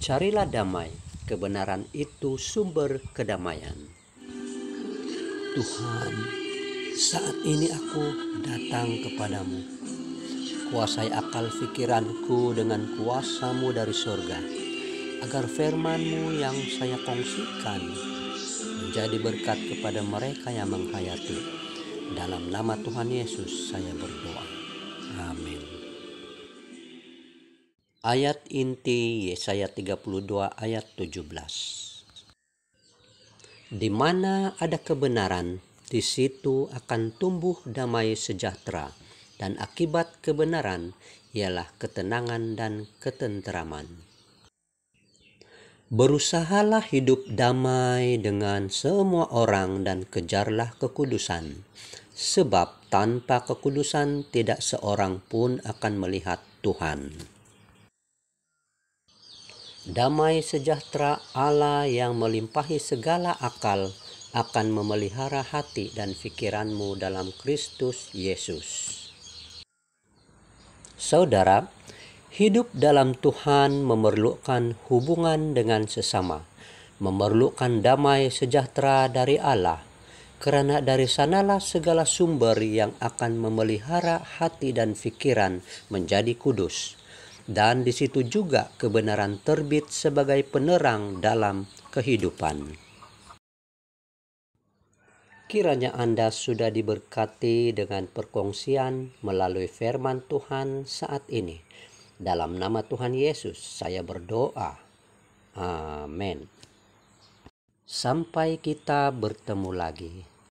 Carilah damai, kebenaran itu sumber kedamaian. Tuhan, saat ini aku datang kepadamu. Kuasai akal pikiranku dengan kuasamu dari surga, agar firmanmu yang saya kongsikan menjadi berkat kepada mereka yang menghayati. Dalam nama Tuhan Yesus saya berdoa. Amin. Ayat inti Yesaya 32 ayat 17. Di mana ada kebenaran, di situ akan tumbuh damai sejahtera, dan akibat kebenaran ialah ketenangan dan ketenteraman. Berusahalah hidup damai dengan semua orang dan kejarlah kekudusan, sebab tanpa kekudusan tidak seorang pun akan melihat Tuhan. Damai sejahtera Allah yang melimpahi segala akal akan memelihara hati dan pikiranmu dalam Kristus Yesus. Saudara, hidup dalam Tuhan memerlukan hubungan dengan sesama, memerlukan damai sejahtera dari Allah, karena dari sanalah segala sumber yang akan memelihara hati dan pikiran menjadi kudus, dan di situ juga kebenaran terbit sebagai penerang dalam kehidupan. Kiranya Anda sudah diberkati dengan perkongsian melalui firman Tuhan saat ini. Dalam nama Tuhan Yesus, saya berdoa. Amin. Sampai kita bertemu lagi.